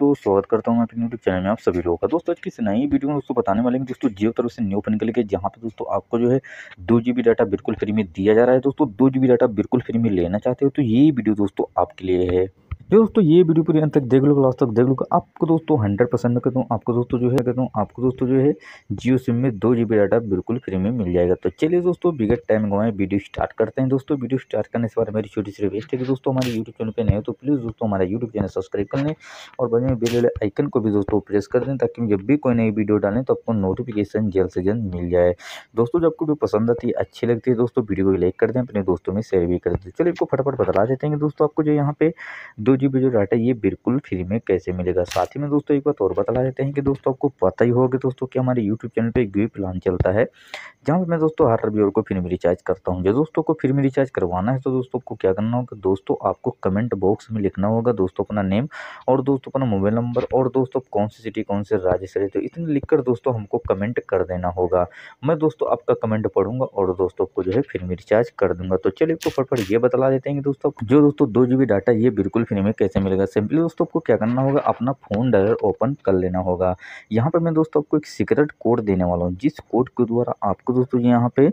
दोस्तों स्वागत करता हूँ मैं अपने यूट्यूब चैनल में आप सभी लोगों का दोस्तों आज किसी नई वीडियो में दोस्तों बताने वाले हैं दोस्तों जियो तरफ से न्यू ओपन करके जहाँ पे दोस्तों आपको जो है दो जी डाटा बिल्कुल फ्री में दिया जा रहा है दोस्तों दो जी डाटा बिल्कुल फ्री में लेना चाहते हो तो ये वीडियो दोस्तों आपके लिए है दोस्तों ये वीडियो पूरी अंत तक देख लो लास्ट तक देख लो आपको दोस्तों हंड्रेड परसेंट मैं कहता हूँ आपको दोस्तों जो है कहता हूँ आपको दोस्तों जो है जियो सिम में दो जी डाटा बिल्कुल फ्री में मिल जाएगा तो चलिए दोस्तों बिगड़ टाइम गवाएं वीडियो स्टार्ट करते हैं दोस्तों वीडियो स्टार्ट करने से बाद मेरी छोटी सी रिक्वेस्ट है कि दोस्तों हमारे यूट्यूब चैनल पर नए हो तो प्लीज़ दोस्तों हमारा यूट्यूब चैनल सब्सक्राइब कर लें और बाद में बेल आइकन को भी दोस्तों प्रेस कर दें ताकि जब भी कोई नई वीडियो डालें तो आपको नोटिफिकेशन जल्द से जल्द मिल जाए दोस्तों जब आपको पसंद आती है अच्छी लगती है दोस्तों वीडियो को लाइक कर दें अपने दोस्तों में शेयर भी कर दें चलिए आपको फटाफट बता देते हैं दोस्तों आपको जो यहाँ पे दो जी बी जो डाटा ये बिल्कुल फ्री में कैसे मिलेगा साथ ही में दोस्तों एक बात और बता देते हैं कि दोस्तों आपको पता ही होगा दोस्तों कि हमारे यूट्यूब चैनल पर एक व्यू प्लान चलता है जहाँ पर मैं दोस्तों हर रवि को फ्री में रिचार्ज करता हूँ जो दोस्तों को फ्री में रिचार्ज करवाना है तो दोस्तों को क्या करना होगा दोस्तों आपको कमेंट बॉक्स में लिखना होगा दोस्तों अपना नेम और दोस्तों अपना मोबाइल नंबर और दोस्तों कौन सी सिटी कौन से राज्य से रहते हो इतने लिखकर दोस्तों हमको कमेंट कर देना होगा मैं दोस्तों आपका कमेंट पढ़ूंगा और दोस्तों आपको जो है फ्री में रिचार्ज कर दूंगा तो चलिए आपको फटफट ये बता देते हैं कि दोस्तों जो दोस्तों दो जी डाटा ये बिल्कुल फ्री में हमें कैसे मिलेगा सिंपली दोस्तों आपको क्या करना होगा अपना फ़ोन डायर ओपन कर लेना होगा यहाँ पर मैं दोस्तों आपको एक सीक्रेट कोड देने वाला हूँ जिस कोड के द्वारा आपको दोस्तों यहाँ पे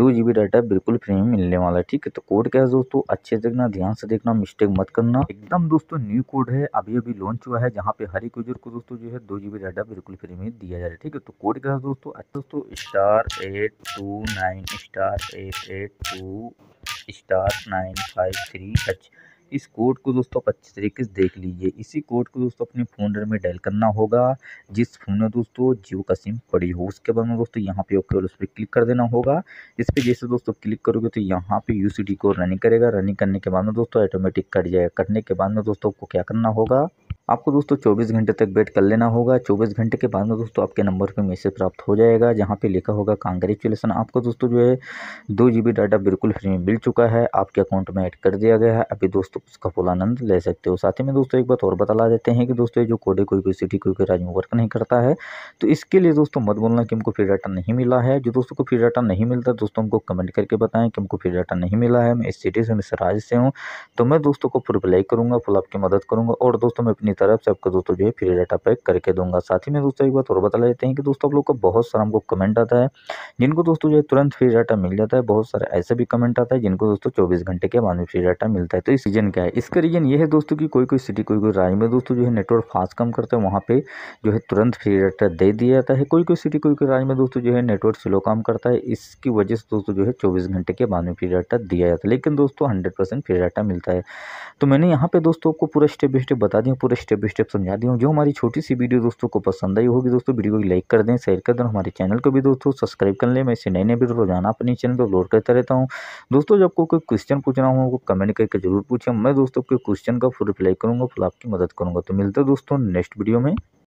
दो जी डाटा बिल्कुल फ्री में मिलने वाला है ठीक है तो कोड क्या है दोस्तों अच्छे से देखना ध्यान से देखना मिस्टेक मत करना एकदम दोस्तों न्यू कोड है अभी अभी लॉन्च हुआ है जहाँ पे हर एक यूजर को दोस्तों जो है दो जी डाटा बिल्कुल फ्री में दिया जा रहा है ठीक है तो कोड क्या है दोस्तों दोस्तों star eight two nine star eight eight two star nine five three H इस कोड को दोस्तों आप अच्छे तरीके से देख लीजिए इसी कोड को दोस्तों अपने फ़ोन में डायल करना होगा जिस फ़ोन में दोस्तों जियो का सिम पड़ी हो उसके बाद में दोस्तों यहाँ पे ओके और उस पर क्लिक कर देना होगा इस पर जैसे दोस्तों क्लिक करोगे तो यहाँ पे यू सी डी को रनिंग करेगा रनिंग करने के बाद में दोस्तों ऑटोमेटिक कट जाएगा कटने के बाद में दोस्तों आपको क्या करना होगा आपको दोस्तों 24 घंटे तक वेट कर लेना होगा 24 घंटे के बाद में दोस्तों आपके नंबर पे मैसेज प्राप्त हो जाएगा जहाँ पे लिखा होगा कांग्रेचुलेसन आपको दोस्तों जो है दो जी डाटा बिल्कुल फ्री में मिल चुका है आपके अकाउंट में ऐड कर दिया गया है अभी दोस्तों उसका फुल आनंद ले सकते हो साथ ही में दोस्तों एक बात और बता देते हैं कि दोस्तों जो कोडे कोई कोई सिटी कोई कोई राज्य में वर्क नहीं करता है तो इसके लिए दोस्तों मत बोलना कि हमको फ्री डाटा नहीं मिला है जो दोस्तों को फ्री डाटा नहीं मिलता दोस्तों हमको कमेंट करके बताएं कि हमको फ्री डाटा नहीं मिला है मैं इस सिटी से मैं राज्य से हूँ तो मैं दोस्तों को फुल अप्लाई करूँगा फुल आपकी मदद करूँगा और दोस्तों मैं अपनी तरफ से आपको दोस्तों जो है फ्री डाटा पैक करके दूंगा साथ ही में दोस्तों एक बात और बता देते हैं कि दोस्तों आप लोग का बहुत सारा हमको कमेंट आता है जिनको दोस्तों जो है तुरंत फ्री डाटा मिल जाता है बहुत सारे ऐसे भी कमेंट आता है जिनको दोस्तों चौबीस घंटे के बाद में फ्री डाटा मिलता है तो इस रीजन क्या है इसका रीजन ये है दोस्तों की कोई कोई सिटी कोई कोई राज्य में दोस्तों जो है नेटवर्क फास्ट कम करता है वहाँ पर जो है तुरंत फ्री डाटा दे दिया जाता है कोई कोई सिटी कोई कोई राज्य में दोस्तों जो है नेटवर्क स्लो काम करता है इसकी वजह से दोस्तों जो है चौबीस घंटे के बाद में फ्री डाटा दिया जाता है लेकिन दोस्तों हंड्रेड परसेंट फ्री डाटा मिलता है तो मैंने यहाँ पे दोस्तों आपको पूरा स्टेप बाय स्टेप बता दिया पूरा स्टेप बाई स्टेप समझा दिया हूँ जो हमारी छोटी सी वीडियो दोस्तों को पसंद आई होगी दोस्तों वीडियो को लाइक कर दें शेयर कर दें हमारे चैनल को भी दोस्तों सब्सक्राइब कर लें मैं इसे नए नए वीडियो रोजाना अपने चैनल पर अपलोड करता रहता हूँ दोस्तों जब आपको कोई क्वेश्चन पूछना हो आपको कमेंट करके जरूर पूछें मैं दोस्तों के क्वेश्चन का फुल रिप्लाई करूँगा फुल आपकी मदद करूँगा तो मिलता है दोस्तों नेक्स्ट वीडियो में